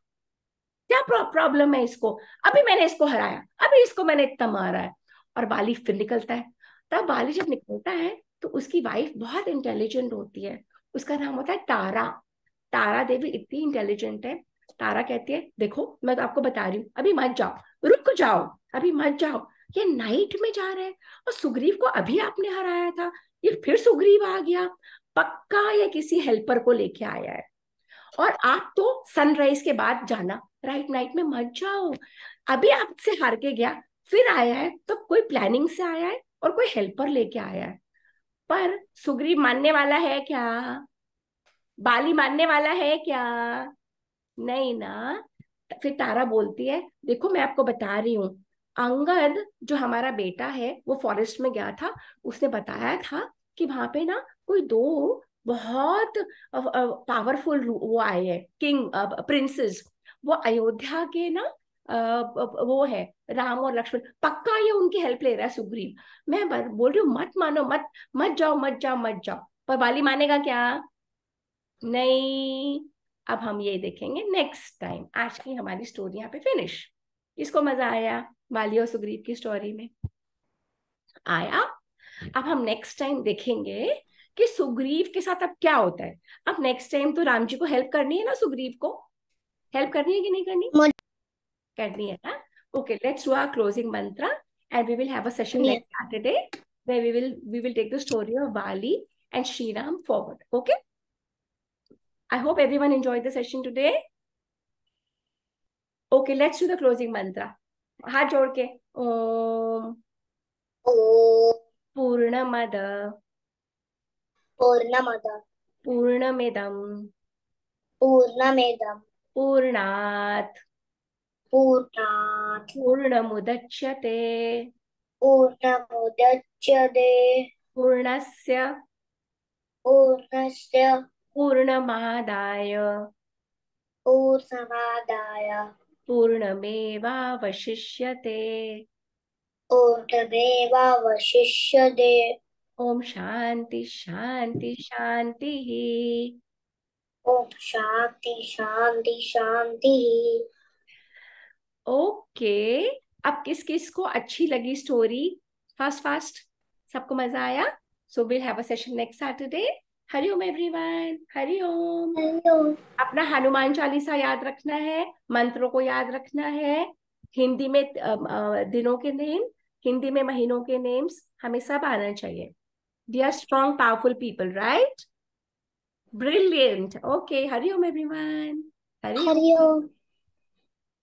क्या प्रॉब्लम है इसको अभी मैंने इसको हराया अभी इसको मैंने इतना मारा है और बाली फिर निकलता है तब बाली जब निकलता है तो उसकी वाइफ बहुत इंटेलिजेंट होती है उसका नाम होता है तारा तारा देवी इतनी इंटेलिजेंट है तारा कहती है देखो मैं तो आपको बता रही हूँ अभी मत जाओ रुक जाओ अभी मत जाओ ये नाइट में जा रहे हैं और सुग्रीव को अभी आपने हराया था ये फिर सुग्रीव आ गया पक्का ये किसी हेल्पर को लेके आया है और आप तो सनराइज के बाद जाना राइट नाइट में मत जाओ अभी आपसे हार के गया फिर आया है तो कोई प्लानिंग से आया है और कोई हेल्पर लेके आया है पर सुग्रीव मानने वाला है क्या बाली मानने वाला है क्या नहीं ना फिर तारा बोलती है देखो मैं आपको बता रही हूँ अंगद जो हमारा बेटा है वो फॉरेस्ट में गया था उसने बताया था कि वहां पे ना कोई दो बहुत पावरफुल वो आए हैं किंग प्रिंसेस वो अयोध्या के ना वो है राम और लक्ष्मण पक्का ये उनकी हेल्प ले रहा है सुग्रीव मैं बोल रही हूँ मत मानो मत मत जाओ मत जाओ मत जाओ पर वाली मानेगा क्या नहीं अब हम ये देखेंगे नेक्स्ट टाइम आज की हमारी स्टोरी यहाँ पे फिनिश इसको मजा आया माली और सुग्रीव की स्टोरी में आया अब हम नेक्स्ट टाइम देखेंगे कि सुग्रीव के साथ अब क्या होता है अब नेक्स्ट टाइम तो राम जी को हेल्प करनी है ना सुग्रीव को हेल्प करनी है कि नहीं करनी करनी है ना okay let's do our closing mantra and we will have a session yeah. next saturday where we will we will take the story of bali and shriram forward okay i hope everyone enjoyed the session today okay let's do the closing mantra हाथ जोड़ के ओम पूर्ण मेदम पूर्णात पूर्णात पूर्ण मुदच्यते पूर्ण मुदच्यते पूर्णस्य पूर्णस्य पूर्णमादाय पूर्णमादाय पूर्णमेवावशिष्य पूर्णमेवावशिष्यते ओम शांति शांति शांति ॐ शांति शांति शान्तिः ओके अब किस किस को अच्छी लगी स्टोरी फास्ट फास्ट सबको मजा आया so will have a session next Saturday Hari Om everyone Hari Om Hari Om अपना हनुमान चालीसा याद रखना है मंत्रों को याद रखना है हिंदी में दिनों के नेम हिंदी में महीनों के नेम्स हमें सब आना चाहिए they are strong powerful people right brilliant okay Hari Om everyone Hariom